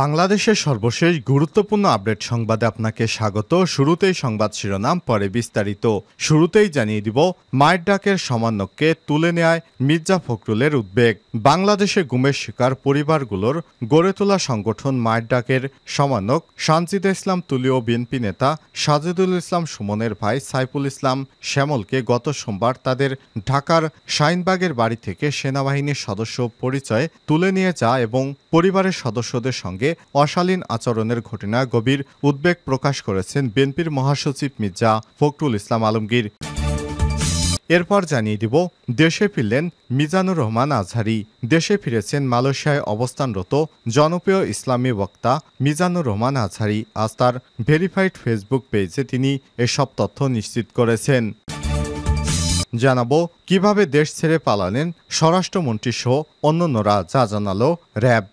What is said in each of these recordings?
বাংলাদেশের সর্বশেষ গুরুত্বপূর্ণ আপডেট সংবাদে আপনাকে স্বাগত শুরুতেই সংবাদ শিরোনাম পরে বিস্তারিত শুরুতেই জানিয়ে দিব মায়ের ডাকের সমন্বয়কে তুলে নেয় মির্জা ফখরুলের উদ্বেগ বাংলাদেশে গুমের শিকার পরিবারগুলোর গড়ে তোলা সংগঠন মায়ের ডাকের সমন্বয়ক সানজিদা ইসলাম তুলীয় বিএনপি নেতা সাজিদুল ইসলাম সুমনের ভাই সাইফুল ইসলাম শ্যামলকে গত সোমবার তাদের ঢাকার শাইনবাগের বাড়ি থেকে সেনাবাহিনীর সদস্য পরিচয় তুলে নিয়ে যা এবং পরিবারের সদস্যদের সঙ্গে সঙ্গে অশালীন আচরণের ঘটনা গভীর উদ্বেগ প্রকাশ করেছেন বিএনপির মহাসচিব মির্জা ফখরুল ইসলাম আলমগীর এরপর জানিয়ে দিব দেশে ফিরলেন মিজানুর রহমান আজহারি দেশে ফিরেছেন মালয়েশিয়ায় অবস্থানরত জনপ্রিয় ইসলামী বক্তা মিজানুর রহমান আজহারি আজ তার ভেরিফাইড ফেসবুক পেজে তিনি এসব তথ্য নিশ্চিত করেছেন জানাবো কিভাবে দেশ ছেড়ে পালালেন স্বরাষ্ট্রমন্ত্রী সহ অন্যান্যরা যা জানালো র্যাব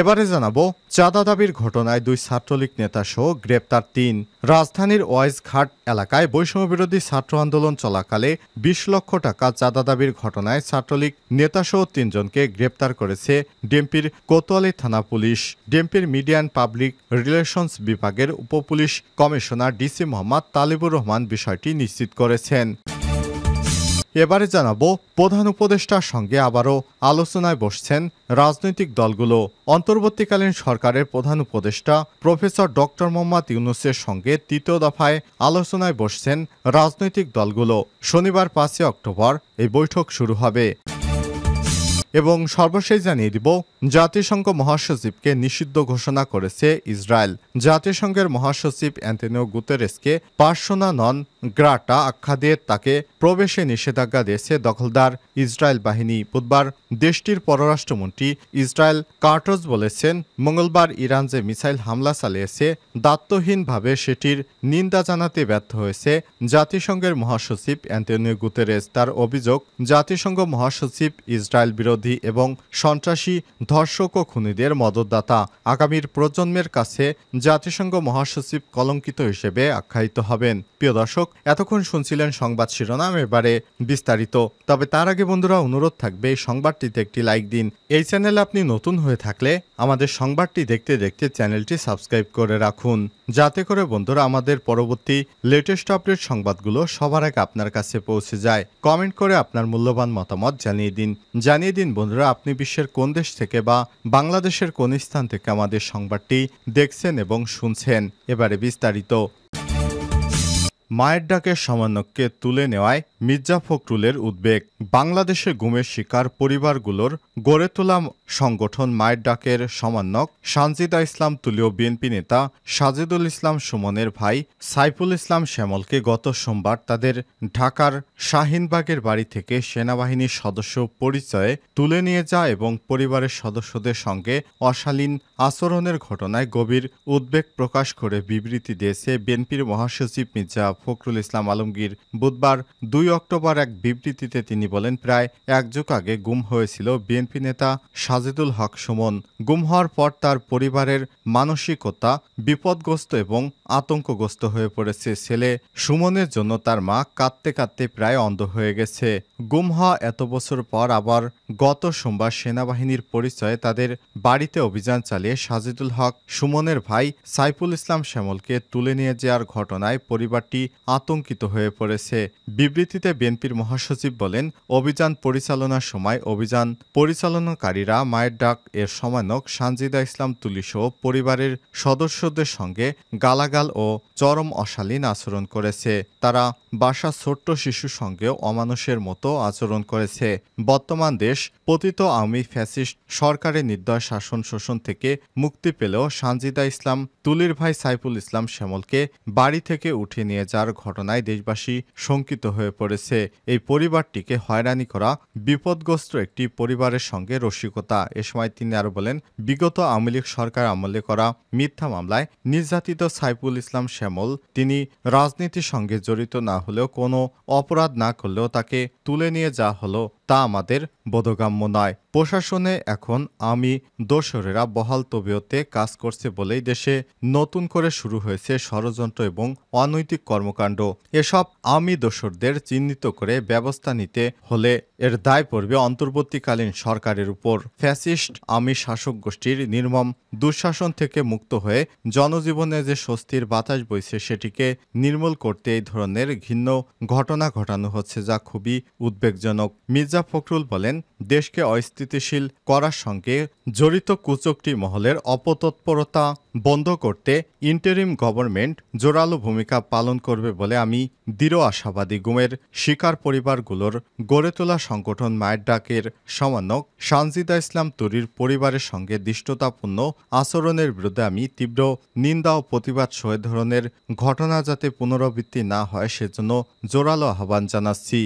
এবারে জানাবো চাঁদা দাবির ঘটনায় দুই ছাত্রলীগ নেতাসহ গ্রেপ্তার তিন রাজধানীর ওয়াইজঘাট এলাকায় বৈষম্য বিরোধী ছাত্র আন্দোলন চলাকালে বিশ লক্ষ টাকা চাঁদা দাবির ঘটনায় ছাত্রলীগ নেতাসহ তিনজনকে গ্রেপ্তার করেছে ডিএমপির কোতোয়ালি থানা পুলিশ ডিএমপির মিডিয়া অ্যান্ড পাবলিক রিলেশনস বিভাগের উপপুলিশ কমিশনার ডিসি মোহাম্মদ তালিবুর রহমান বিষয়টি নিশ্চিত করেছেন এবারে জানাবো প্রধান উপদেষ্টার সঙ্গে আবারও আলোচনায় বসছেন রাজনৈতিক দলগুলো অন্তর্বর্তীকালীন সরকারের প্রধান উপদেষ্টা প্রফেসর ডক্টর মোহাম্মদ ইউনুসের সঙ্গে তৃতীয় দফায় আলোচনায় বসছেন রাজনৈতিক দলগুলো শনিবার পাঁচই অক্টোবর এই বৈঠক শুরু হবে এবং সর্বশেষ জানিয়ে দিব জাতিসংঘ মহাসচিবকে নিষিদ্ধ ঘোষণা করেছে ইসরায়েল জাতিসংঘের মহাসচিব অ্যান্টনিও গুতেরেসকে পার্সোনা নন গ্রাটা আখ্যা দিয়ে তাকে প্রবেশে নিষেধাজ্ঞা দিয়েছে দখলদার ইসরায়েল বাহিনী বুধবার দেশটির পররাষ্ট্রমন্ত্রী ইসরায়েল কার্টোজ বলেছেন মঙ্গলবার ইরান যে মিসাইল হামলা চালিয়েছে দাত্তহীনভাবে সেটির নিন্দা জানাতে ব্যর্থ হয়েছে জাতিসংঘের মহাসচিব অ্যান্টনিও গুতেরেস তার অভিযোগ জাতিসংঘ মহাসচিব ইসরায়েল বিরোধী বন্দী এবং সন্ত্রাসী ধর্ষক ও খুনিদের মদতদাতা আগামীর প্রজন্মের কাছে জাতিসংঘ মহাসচিব কলঙ্কিত হিসেবে আখ্যায়িত হবেন প্রিয় দর্শক এতক্ষণ শুনছিলেন সংবাদ শিরোনাম এবারে বিস্তারিত তবে তার আগে বন্ধুরা অনুরোধ থাকবে এই সংবাদটিতে একটি লাইক দিন এই চ্যানেলে আপনি নতুন হয়ে থাকলে আমাদের সংবাদটি দেখতে দেখতে চ্যানেলটি সাবস্ক্রাইব করে রাখুন যাতে করে বন্ধুরা আমাদের পরবর্তী লেটেস্ট আপডেট সংবাদগুলো সবার আগে আপনার কাছে পৌঁছে যায় কমেন্ট করে আপনার মূল্যবান মতামত জানিয়ে দিন জানিয়ে দিন বন্ধুরা আপনি বিশ্বের কোন দেশ থেকে বা বাংলাদেশের কোন স্থান থেকে আমাদের সংবাদটি দেখছেন এবং শুনছেন এবারে বিস্তারিত মায়ের ডাকে সামান্যকে তুলে নেওয়ায় মির্জা ফখরুলের উদ্বেগ বাংলাদেশে গুমের শিকার পরিবারগুলোর গড়ে তোলা সংগঠন মায়ের ডাকের সমন্বয়ক সানজিদা ইসলাম তুলীয় বিএনপি নেতা সাজেদুল ইসলাম সুমনের ভাই সাইফুল ইসলাম শ্যামলকে গত সোমবার তাদের ঢাকার শাহিনবাগের বাড়ি থেকে সেনাবাহিনীর সদস্য পরিচয়ে তুলে নিয়ে যায় এবং পরিবারের সদস্যদের সঙ্গে অশালীন আচরণের ঘটনায় গভীর উদ্বেগ প্রকাশ করে বিবৃতি দিয়েছে বিএনপির মহাসচিব মির্জা ফখরুল ইসলাম আলমগীর বুধবার দুই অক্টোবর এক বিবৃতিতে তিনি বলেন প্রায় এক যুগ আগে গুম হয়েছিল বিএনপি নেতা সাজিদুল হক সুমন গুম হওয়ার পর তার পরিবারের মানসিকতা বিপদগ্রস্ত এবং আতঙ্কগ্রস্ত হয়ে পড়েছে ছেলে সুমনের জন্য তার মা কাঁদতে কাঁদতে প্রায় অন্ধ হয়ে গেছে গুম হওয়া এত বছর পর আবার গত সোমবার সেনাবাহিনীর পরিচয়ে তাদের বাড়িতে অভিযান চালিয়ে সাজিদুল হক সুমনের ভাই সাইফুল ইসলাম শ্যামলকে তুলে নিয়ে যাওয়ার ঘটনায় পরিবারটি আতঙ্কিত হয়ে পড়েছে বিবৃতিতে বিএনপির মহাসচিব বলেন অভিযান পরিচালনার সময় অভিযান পরিচালনাকারীরা মায়ের ডাক এর সমানক সানজিদা ইসলাম তুলিসহ পরিবারের সদস্যদের সঙ্গে গালাগাল ও চরম অশালীন আচরণ করেছে তারা বাসা ছোট্ট শিশু সঙ্গেও অমানুষের মতো আচরণ করেছে বর্তমান দেশ পতিত আমি ফ্যাসিস্ট সরকারের নির্দয় শাসন শোষণ থেকে মুক্তি পেলেও সানজিদা ইসলাম তুলির ভাই সাইফুল ইসলাম শ্যামলকে বাড়ি থেকে উঠে নিয়ে যায় পাচার ঘটনায় দেশবাসী শঙ্কিত হয়ে পড়েছে এই পরিবারটিকে হয়রানি করা বিপদগ্রস্ত একটি পরিবারের সঙ্গে রসিকতা এ সময় তিনি আরও বলেন বিগত আওয়ামী লীগ সরকার আমলে করা মিথ্যা মামলায় নির্যাতিত সাইফুল ইসলাম শ্যামল তিনি রাজনীতির সঙ্গে জড়িত না হলেও কোনো অপরাধ না করলেও তাকে তুলে নিয়ে যা হলো তা আমাদের বোধগাম্য নয় প্রশাসনে এখন আমি দোসরেরা বহাল তবিয়তে কাজ করছে বলেই দেশে নতুন করে শুরু হয়েছে ষড়যন্ত্র এবং অনৈতিক কর্মকাণ্ড এসব আমি দোসরদের চিহ্নিত করে ব্যবস্থা নিতে হলে এর দায় পড়বে অন্তর্বর্তীকালীন সরকারের উপর ফ্যাসিস্ট আমি শাসক গোষ্ঠীর নির্মম দুঃশাসন থেকে মুক্ত হয়ে জনজীবনে যে স্বস্তির বাতাস বইছে সেটিকে নির্মূল করতে এই ধরনের ঘিন্ন ঘটনা ঘটানো হচ্ছে যা খুবই উদ্বেগজনক মির্জা ফখরুল বলেন দেশকে অস্থিতিশীল করার সঙ্গে জড়িত কুচকটি মহলের অপতৎপরতা বন্ধ করতে ইন্টারিম গভর্নমেন্ট জোরালো ভূমিকা পালন করবে বলে আমি দৃঢ় আশাবাদী গুমের শিকার পরিবারগুলোর গড়ে তোলা সংগঠন মায়ের ডাকের সমন্বয়ক সানজিদা ইসলাম তুরির পরিবারের সঙ্গে দৃষ্টতাপূর্ণ আচরণের বিরুদ্ধে আমি তীব্র নিন্দা ও প্রতিবাদ সহ ধরনের ঘটনা যাতে পুনরাবৃত্তি না হয় সেজন্য জোরালো আহ্বান জানাচ্ছি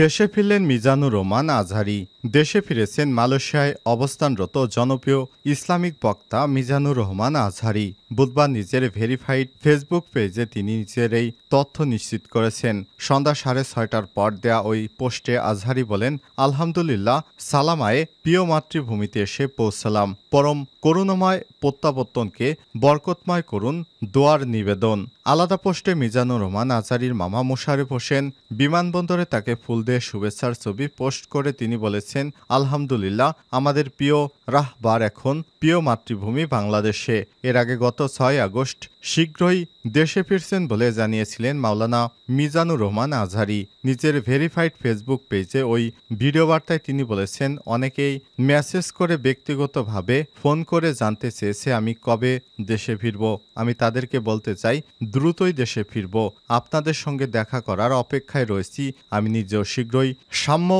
দেশে ফিরলেন মিজানুর রহমান আজহারি দেশে ফিরেছেন মালয়েশিয়ায় অবস্থানরত জনপ্রিয় ইসলামিক বক্তা মিজানুর রহমান আজহারি বুধবার নিজের ভেরিফাইড ফেসবুক পেজে তিনি নিজের এই তথ্য নিশ্চিত করেছেন সন্ধ্যা সাড়ে ছয়টার পর দেয়া ওই পোস্টে আজহারি বলেন আলহামদুলিল্লাহ সালামায়ে প্রিয় মাতৃভূমিতে এসে পৌঁছলাম পরম করুণময় প্রত্যাবর্তনকে বরকতময় করুন দোয়ার নিবেদন আলাদা পোস্টে মিজানুর রহমান আজহারির মামা মোশারেফ হোসেন বিমানবন্দরে তাকে ফুল দিয়ে শুভেচ্ছার ছবি পোস্ট করে তিনি বলেছেন লিখছেন আলহামদুলিল্লাহ আমাদের প্রিয় রাহবার এখন প্রিয় মাতৃভূমি বাংলাদেশে এর আগে গত ছয় আগস্ট শীঘ্রই দেশে ফিরছেন বলে জানিয়েছিলেন মাওলানা মিজানুর রহমান আজহারি নিজের ভেরিফাইড ফেসবুক পেজে ওই ভিডিও বার্তায় তিনি বলেছেন অনেকেই মেসেজ করে ব্যক্তিগতভাবে ফোন করে জানতে চেয়েছে আমি কবে দেশে ফিরব আমি তাদেরকে বলতে চাই দ্রুতই দেশে ফিরব আপনাদের সঙ্গে দেখা করার অপেক্ষায় রয়েছি আমি নিজেও শীঘ্রই সাম্য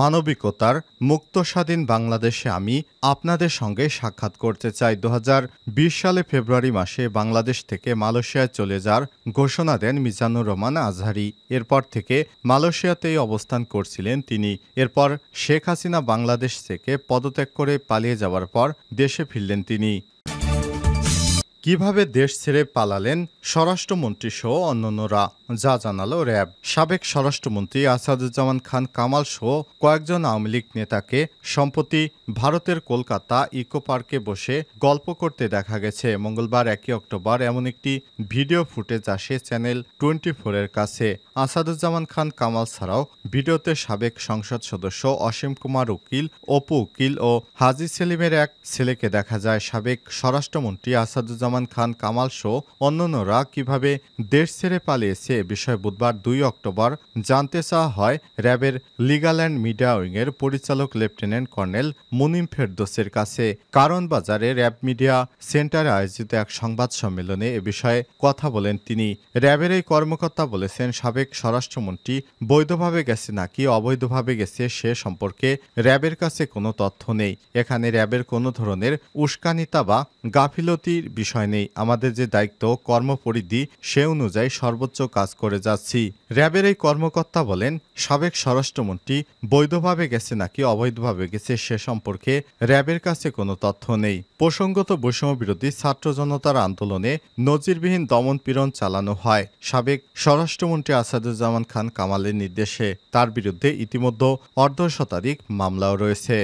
মানবিকতার মুক্ত স্বাধীন বাংলাদেশে আমি আপনাদের সঙ্গে সাক্ষাৎ করতে চাই দু সালে ফেব্রুয়ারি মাসে বাংলাদেশ থেকে মালয়েশিয়ায় চলে যাওয়ার ঘোষণা দেন মিজানুর রহমান আজহারি এরপর থেকে মালয়েশিয়াতেই অবস্থান করছিলেন তিনি এরপর শেখ হাসিনা বাংলাদেশ থেকে পদত্যাগ করে পালিয়ে যাওয়ার পর দেশে ফিরলেন তিনি কিভাবে দেশ ছেড়ে পালালেন স্বরাষ্ট্রমন্ত্রী সহ অন্যান্যরা যা জানালো র্যাব সাবেক স্বরাষ্ট্রমন্ত্রী আসাদুজ্জামান খান কামাল সহ কয়েকজন আওয়ামী লীগ নেতাকে সম্প্রতি ভারতের কলকাতা ইকো পার্কে বসে গল্প করতে দেখা গেছে মঙ্গলবার একই অক্টোবর এমন একটি ভিডিও ফুটেজ আসে চ্যানেল টোয়েন্টি ফোরের কাছে আসাদুজ্জামান খান কামাল ছাড়াও ভিডিওতে সাবেক সংসদ সদস্য অসীম কুমার উকিল অপু উকিল ও হাজি সেলিমের এক ছেলেকে দেখা যায় সাবেক স্বরাষ্ট্রমন্ত্রী আসাদুজ্জামান খান কামাল সহ অন্যান্যরা কিভাবে দেশ ছেড়ে পালিয়েছে এ বিষয়ে বুধবার দুই অক্টোবর জানতে চাওয়া হয় র্যাবের লিগাল অ্যান্ড মিডিয়া উইংয়ের পরিচালক লেফটেন্যান্ট কর্নেল মুনিম ফেরদোসের কাছে কারণ বাজারে র্যাব মিডিয়া সেন্টারে আয়োজিত এক সংবাদ সম্মেলনে এ বিষয়ে কথা বলেন তিনি র্যাবের এই কর্মকর্তা বলেছেন সাবেক স্বরাষ্ট্রমন্ত্রী বৈধভাবে গেছে নাকি অবৈধভাবে গেছে সে সম্পর্কে র্যাবের কাছে কোনো তথ্য নেই এখানে র্যাবের কোনো ধরনের উস্কানিতা বা গাফিলতির বিষয় নেই আমাদের যে দায়িত্ব কর্মপরিধি সে অনুযায়ী সর্বোচ্চ কাজ কাজ করে যাচ্ছি র্যাবের এই কর্মকর্তা বলেন সাবেক স্বরাষ্ট্রমন্ত্রী বৈধভাবে গেছে নাকি অবৈধভাবে গেছে সে সম্পর্কে র্যাবের কাছে কোনো তথ্য নেই প্রসঙ্গত বৈষম্য বিরোধী ছাত্র জনতার আন্দোলনে নজিরবিহীন দমন পীড়ন চালানো হয় সাবেক স্বরাষ্ট্রমন্ত্রী আসাদুজ্জামান খান কামালের নির্দেশে তার বিরুদ্ধে ইতিমধ্যে অর্ধ শতাধিক মামলাও রয়েছে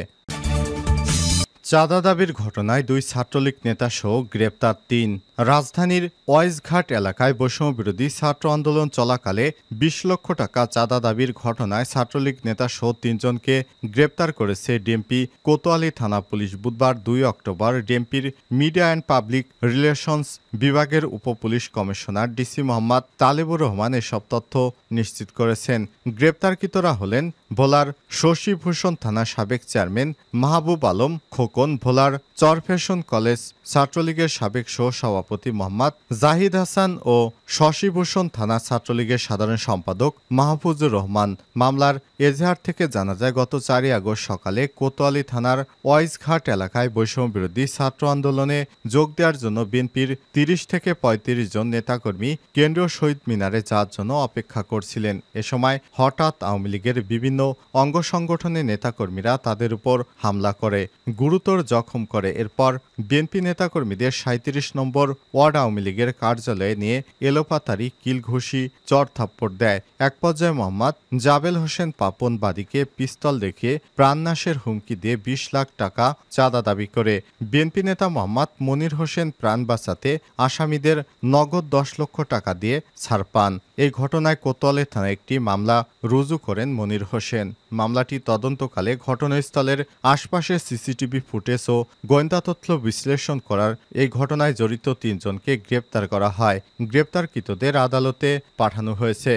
চাঁদা দাবির ঘটনায় দুই ছাত্রলীগ নেতা সহ গ্রেপ্তার তিন রাজধানীর ওয়াইজঘাট এলাকায় বৈষম্যবিরোধী ছাত্র আন্দোলন চলাকালে বিশ লক্ষ টাকা চাঁদা দাবির ঘটনায় ছাত্রলীগ নেতা সহ তিনজনকে গ্রেপ্তার করেছে ডিএমপি কোতোয়ালি থানা পুলিশ বুধবার দুই অক্টোবর ডিএমপির মিডিয়া অ্যান্ড পাবলিক রিলেশনস বিভাগের উপপুলিশ কমিশনার ডিসি মোহাম্মদ তালেবুর রহমান এসব তথ্য নিশ্চিত করেছেন গ্রেপ্তারকৃতরা হলেন ভোলার শশীভূষণ থানা সাবেক চেয়ারম্যান মাহবুব আলম খোকন ভোলার চরফেশন কলেজ ছাত্রলীগের সাবেক সহ সভাপতি সভাপতি মোহাম্মদ জাহিদ হাসান ও শশীভূষণ থানা ছাত্রলীগের সাধারণ সম্পাদক মাহফুজুর রহমান মামলার এজাহার থেকে জানা যায় গত চারই আগস্ট সকালে কোতোয়ালি থানার ওয়াইজঘাট এলাকায় বৈষম্য বিরোধী ছাত্র আন্দোলনে যোগ দেওয়ার জন্য বিএনপির তিরিশ থেকে পঁয়ত্রিশ জন নেতাকর্মী কেন্দ্রীয় শহীদ মিনারে যাওয়ার জন্য অপেক্ষা করছিলেন এ সময় হঠাৎ আওয়ামী লীগের বিভিন্ন অঙ্গ সংগঠনের নেতাকর্মীরা তাদের উপর হামলা করে গুরুতর জখম করে এরপর বিএনপি নেতাকর্মীদের সাঁত্রিশ নম্বর ওয়ার্ড আওয়ামী লীগের কার্যালয়ে নিয়ে এলোপাতারি কিলঘুষি চর দেয় এক পর্যায়ে মোহাম্মদ জাবেল হোসেন পাপন বাদীকে পিস্তল দেখে প্রাণনাশের হুমকি দিয়ে বিশ লাখ টাকা চাঁদা দাবি করে বিএনপি নেতা মোহাম্মদ মনির হোসেন প্রাণ বাঁচাতে আসামিদের নগদ দশ লক্ষ টাকা দিয়ে ছাড় পান এই ঘটনায় কোতোয়ালি থানায় একটি মামলা রুজু করেন মনির হোসেন মামলাটি তদন্তকালে ঘটনাস্থলের আশপাশের সিসিটিভি ফুটেজ ও গোয়েন্দা তথ্য বিশ্লেষণ করার এই ঘটনায় জড়িত তিনজনকে গ্রেপ্তার করা হয় গ্রেপ্তারকৃতদের আদালতে পাঠানো হয়েছে